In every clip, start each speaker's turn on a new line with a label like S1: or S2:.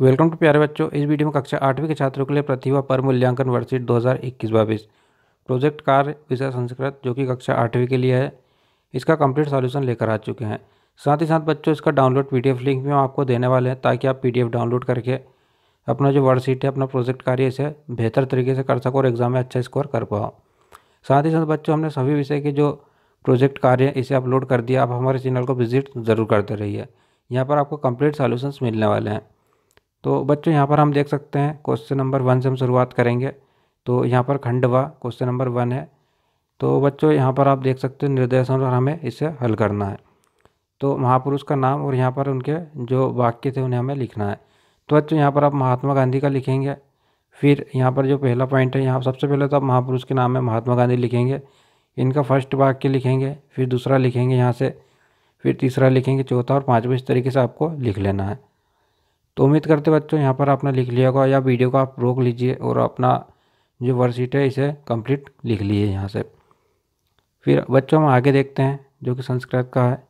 S1: welcome to प्यारे बच्चों इस वीडियो में कक्षा आठवीं के छात्रों के लिए प्रतिभा पर मूल्यांकन वर्षीट दो हज़ार इक्कीस बाईस प्रोजेक्ट कार्य विषय संस्कृत जो कि कक्षा आठवीं के लिए है इसका कंप्लीट सॉल्यूशन लेकर आ चुके हैं साथ ही साथ बच्चों इसका डाउनलोड पीडीएफ लिंक भी हम आपको देने वाले हैं ताकि आप पी डाउनलोड करके अपना जो वर्कशीट है अपना प्रोजेक्ट कार्य इसे बेहतर तरीके से कर सको और एग्ज़ाम में अच्छा स्कोर कर पाओ साथ ही साथ बच्चों हमने सभी विषय के जो प्रोजेक्ट कार्य इसे अपलोड कर दिया आप हमारे चैनल को विजिट ज़रूर करते रहिए यहाँ पर आपको कंप्लीट सॉल्यूशंस मिलने वाले हैं तो बच्चों यहाँ पर हम देख सकते हैं क्वेश्चन नंबर वन से हम शुरुआत करेंगे तो यहाँ पर खंडवा क्वेश्चन नंबर वन है तो बच्चों यहाँ पर आप देख सकते हैं और हमें इसे हल करना है तो महापुरुष का नाम और यहाँ पर उनके जो वाक्य थे उन्हें हमें लिखना है तो बच्चों यहाँ पर आप महात्मा गांधी का लिखेंगे फिर यहाँ पर जो पहला पॉइंट है यहाँ सबसे पहले तो आप महापुरुष के नाम में महात्मा गांधी लिखेंगे इनका फर्स्ट वाक्य लिखेंगे फिर दूसरा लिखेंगे यहाँ से फिर तीसरा लिखेंगे चौथा और पाँचवें इस तरीके से आपको लिख लेना है तो उम्मीद करते बच्चों यहाँ पर आपने लिख लिया होगा या वीडियो को आप रोक लीजिए और अपना जो वर्कशीट है इसे कंप्लीट लिख लीजिए यहाँ से फिर बच्चों हम आगे देखते हैं जो कि संस्कृत का है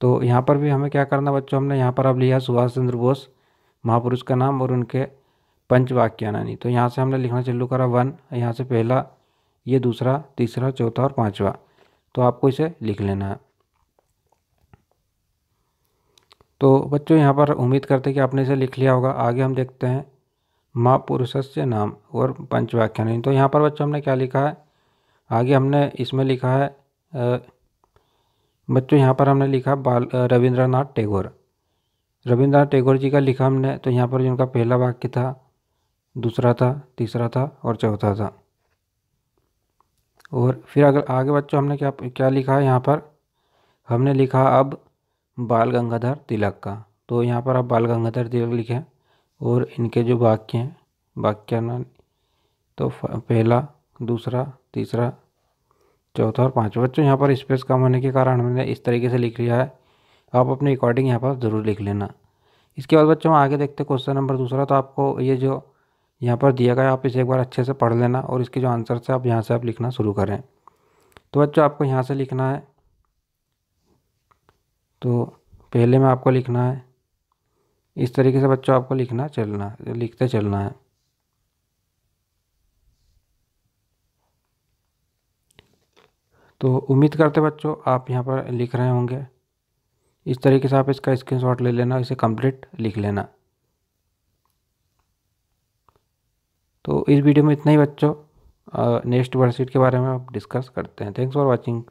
S1: तो यहाँ पर भी हमें क्या करना बच्चों हमने यहाँ पर अब लिया सुभाष चंद्र बोस महापुरुष का नाम और उनके पंच नानी तो यहाँ से हमने लिखना चालू करा वन यहाँ से पहला ये दूसरा तीसरा चौथा और पाँचवा तो आपको इसे लिख लेना है तो बच्चों यहाँ पर उम्मीद करते हैं कि आपने इसे लिख लिया होगा आगे हम देखते हैं माँ पुरुष से नाम और पंचवाख्यान तो यहाँ पर बच्चों हमने क्या लिखा है आगे हमने इसमें लिखा है बच्चों यहाँ पर हमने लिखा बाल रविंद्रनाथ टैगोर रविंद्रनाथ टैगोर जी का लिखा हमने तो यहाँ पर जिनका पहला वाक्य था दूसरा था तीसरा था और चौथा था और फिर अगर आगे बच्चों हमने क्या क्या लिखा है यहाँ पर हमने लिखा अब बाल गंगाधर तिलक का तो यहाँ पर आप बाल गंगाधर तिलक लिखें और इनके जो वाक्य हैं वाक्यान तो पहला दूसरा तीसरा चौथा और पाँचवा बच्चों यहाँ पर स्पेस कम होने के कारण हमने इस तरीके से लिख लिया है आप अपने अकॉर्डिंग यहाँ पर ज़रूर लिख लेना इसके बाद बच्चों आगे देखते क्वेश्चन नंबर दूसरा तो आपको ये जो यहाँ पर दिया गया आप इसे एक बार अच्छे से पढ़ लेना और इसके जो आंसर से आप यहाँ से आप लिखना शुरू करें तो बच्चों आपको यहाँ से लिखना है तो पहले में आपको लिखना है इस तरीके से बच्चों आपको लिखना चलना लिखते चलना है तो उम्मीद करते बच्चों आप यहाँ पर लिख रहे होंगे इस तरीके से आप इसका स्क्रीनशॉट ले लेना इसे कंप्लीट लिख लेना तो इस वीडियो में इतना ही बच्चों नेक्स्ट वर्कशीट के बारे में आप डिस्कस करते हैं थैंक्स फॉर वाचिंग